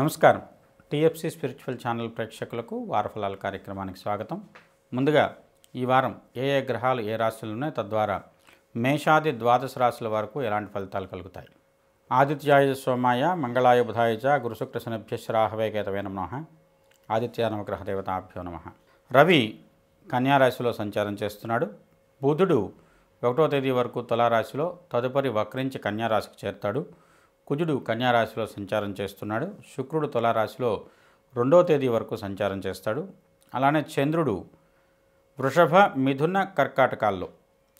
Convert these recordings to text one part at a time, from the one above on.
నమస్కారం TFC spiritual channel ప్రేక్షకులకు వారఫలాల కార్యక్రమానికి స్వాగతం ముందుగా ఈ వారం ఏ ఏ గ్రహాలు ఏ ఉన్నాయో తద్వారా మేషాది ద్వాదశ రాశుల వరకు ఎలాంటి ఫలితాలు కలుగుతాయి ఆదిత్యాయుజ సోమాయ మంగళాయ బుధాయుజ గురుశుక్ర శనిభ్యశ్రాహవేకేతవే నమ ఆదిత్య నవగ్రహ దేవతాభ్యో నమ రవి కన్యారాశిలో సంచారం చేస్తున్నాడు బుధుడు ఒకటో తేదీ వరకు తులారాశిలో తదుపరి వక్రించి కన్యారాశికి చేరుతాడు కుజుడు కన్యారాశిలో సంచారం చేస్తున్నాడు శుక్రుడు తులారాశిలో రెండో తేదీ వరకు సంచారం చేస్తాడు అలానే చంద్రుడు వృషభ మిథున కర్కాటకాల్లో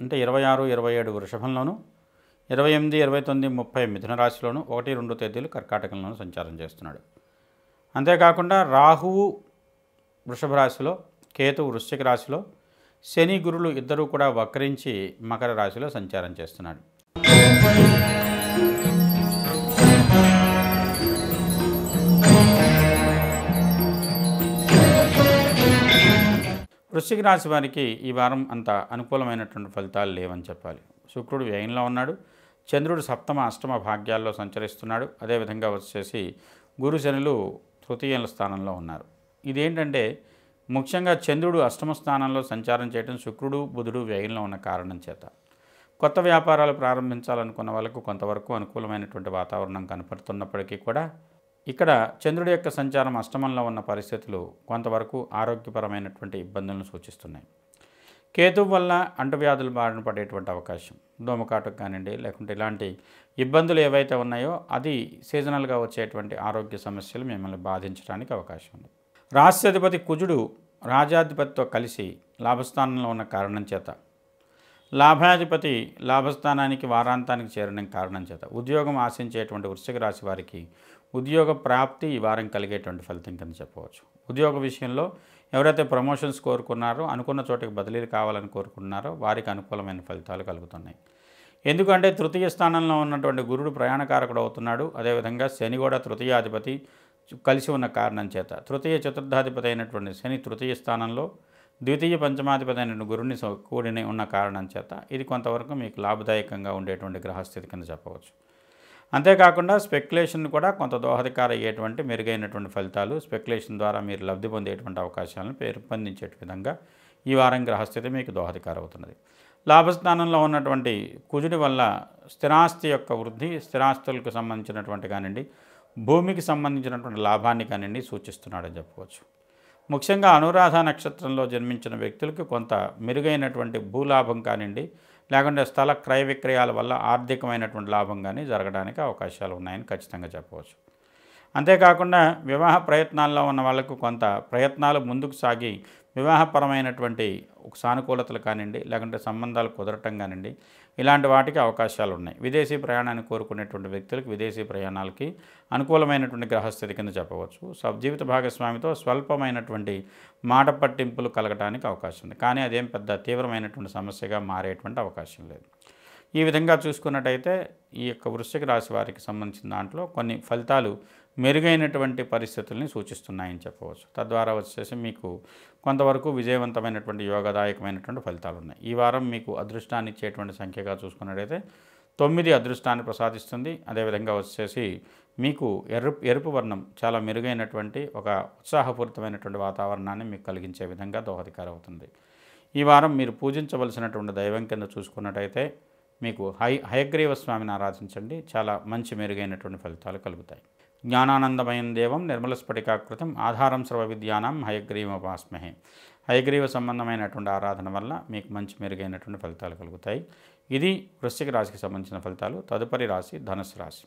అంటే ఇరవై ఆరు ఇరవై ఏడు వృషభంలోను ఇరవై ఎనిమిది ఇరవై తొమ్మిది ముప్పై మిథున రాశిలోను ఒకటి రెండు తేదీలు కర్కాటకంలోను సంచారం చేస్తున్నాడు అంతేకాకుండా రాహువు వృషభ రాశిలో కేతు వృశ్చిక రాశిలో శని గురులు ఇద్దరూ కూడా వక్రించి మకర రాశిలో సంచారం చేస్తున్నాడు వృశ్చిక రాశి వారికి ఈ వారం అంత అనుకూలమైనటువంటి ఫలితాలు లేవని చెప్పాలి శుక్రుడు వ్యయంలో ఉన్నాడు చంద్రుడు సప్తమ అష్టమ భాగ్యాల్లో సంచరిస్తున్నాడు అదేవిధంగా వచ్చేసి గురు శనులు తృతీయుల స్థానంలో ఉన్నారు ఇదేంటంటే ముఖ్యంగా చంద్రుడు అష్టమ స్థానంలో సంచారం చేయడం శుక్రుడు బుధుడు వ్యయంలో ఉన్న కారణం చేత కొత్త వ్యాపారాలు ప్రారంభించాలనుకున్న వాళ్ళకు కొంతవరకు అనుకూలమైనటువంటి వాతావరణం కనపడుతున్నప్పటికీ కూడా ఇక్కడ చంద్రుడి యొక్క సంచారం అష్టమంలో ఉన్న పరిస్థితులు కొంతవరకు ఆరోగ్యపరమైనటువంటి ఇబ్బందులను సూచిస్తున్నాయి కేతు వల్ల అంటువ్యాధులు బారిన పడేటువంటి అవకాశం దోమకాటుకు కానివ్వండి లేకుంటే ఇలాంటి ఇబ్బందులు ఏవైతే ఉన్నాయో అది సీజనల్గా వచ్చేటువంటి ఆరోగ్య సమస్యలు మిమ్మల్ని బాధించడానికి అవకాశం ఉంది రాష్ట్రాధిపతి కుజుడు రాజాధిపతితో కలిసి లాభస్థానంలో ఉన్న కారణం చేత లాభాధిపతి లాభస్థానానికి వారాంతానికి చేరడం కారణం చేత ఉద్యోగం ఆశించేటువంటి వృశ్చిక రాశి వారికి ఉద్యోగ ప్రాప్తి ఈ వారం కలిగేటువంటి ఫలితం కింద చెప్పవచ్చు ఉద్యోగ విషయంలో ఎవరైతే ప్రమోషన్స్ కోరుకున్నారో అనుకున్న చోటికి బదిలీలు కావాలని కోరుకున్నారో వారికి అనుకూలమైన ఫలితాలు కలుగుతున్నాయి ఎందుకంటే తృతీయ స్థానంలో ఉన్నటువంటి గురుడు ప్రయాణకారకుడు అవుతున్నాడు అదేవిధంగా శని కూడా తృతీయాధిపతి కలిసి ఉన్న కారణం చేత తృతీయ చతుర్థాధిపతి అయినటువంటి శని తృతీయ స్థానంలో ద్వితీయ పంచమాధిపతి గురుని కూడిని ఉన్న కారణం చేత ఇది కొంతవరకు మీకు లాభదాయకంగా ఉండేటువంటి గ్రహస్థితి కింద చెప్పవచ్చు అంతేకాకుండా స్పెక్యులేషన్ కూడా కొంత దోహదకార అయ్యేటువంటి మెరుగైనటువంటి ఫలితాలు స్పెక్యులేషన్ ద్వారా మీరు లబ్ధి పొందేటువంటి అవకాశాలను పెంపొందించే విధంగా ఈ వారం గ్రహస్థితి మీకు దోహదకార అవుతున్నది లాభస్థానంలో ఉన్నటువంటి కుజుడి వల్ల స్థిరాస్తి యొక్క వృద్ధి స్థిరాస్తులకు సంబంధించినటువంటి కానివ్వండి భూమికి సంబంధించినటువంటి లాభాన్ని కానివ్వండి సూచిస్తున్నాడని చెప్పవచ్చు ముఖ్యంగా అనురాధ నక్షత్రంలో జన్మించిన వ్యక్తులకు కొంత మెరుగైనటువంటి భూలాభం కానివ్వండి లేకుంటే స్థల క్రయ విక్రయాల వల్ల ఆర్థికమైనటువంటి లాభం కానీ జరగడానికి అవకాశాలు ఉన్నాయని ఖచ్చితంగా చెప్పవచ్చు అంతేకాకుండా వివాహ ప్రయత్నాల్లో ఉన్న వాళ్లకు కొంత ప్రయత్నాలు ముందుకు సాగి వివాహపరమైనటువంటి సానుకూలతలు కానివ్వండి లేకుంటే సంబంధాలు కుదరటం కానివ్వండి ఇలాంటి వాటికి అవకాశాలు ఉన్నాయి విదేశీ ప్రయాణాన్ని కోరుకునేటువంటి వ్యక్తులకు విదేశీ ప్రయాణాలకి అనుకూలమైనటువంటి గ్రహస్థితి కింద చెప్పవచ్చు జీవిత భాగస్వామితో స్వల్పమైనటువంటి మాట పట్టింపులు కలగడానికి అవకాశం ఉంది కానీ అదేం పెద్ద తీవ్రమైనటువంటి సమస్యగా మారేటువంటి అవకాశం లేదు ఈ విధంగా చూసుకున్నట్టయితే ఈ యొక్క వృశ్చిక రాశి వారికి సంబంధించిన దాంట్లో కొన్ని ఫలితాలు మెరుగైనటువంటి పరిస్థితుల్ని సూచిస్తున్నాయని చెప్పవచ్చు తద్వారా వచ్చేసి మీకు కొంతవరకు విజయవంతమైనటువంటి యోగదాయకమైనటువంటి ఫలితాలు ఉన్నాయి ఈ వారం మీకు అదృష్టాన్ని ఇచ్చేటువంటి సంఖ్యగా చూసుకున్నట్లయితే తొమ్మిది అదృష్టాన్ని ప్రసాదిస్తుంది అదేవిధంగా వచ్చేసి మీకు ఎరుపు ఎరుపు వర్ణం చాలా మెరుగైనటువంటి ఒక ఉత్సాహపూరితమైనటువంటి వాతావరణాన్ని మీకు కలిగించే విధంగా అవుతుంది ఈ వారం మీరు పూజించవలసినటువంటి దైవం కింద చూసుకున్నట్టయితే మీకు హై హయగ్రీవ స్వామిని ఆరాధించండి చాలా మంచి మెరుగైనటువంటి ఫలితాలు కలుగుతాయి జ్ఞానానందమయం దేవం నిర్మలస్ఫటికాకృతం ఆధారం సర్వ విద్యానం హయగ్రీవపాస్మహే హయగ్రీవ సంబంధమైనటువంటి ఆరాధన వల్ల మీకు మంచి మెరుగైనటువంటి ఫలితాలు కలుగుతాయి ఇది వృశ్చిక రాశికి సంబంధించిన ఫలితాలు తదుపరి రాశి ధనుసు రాశి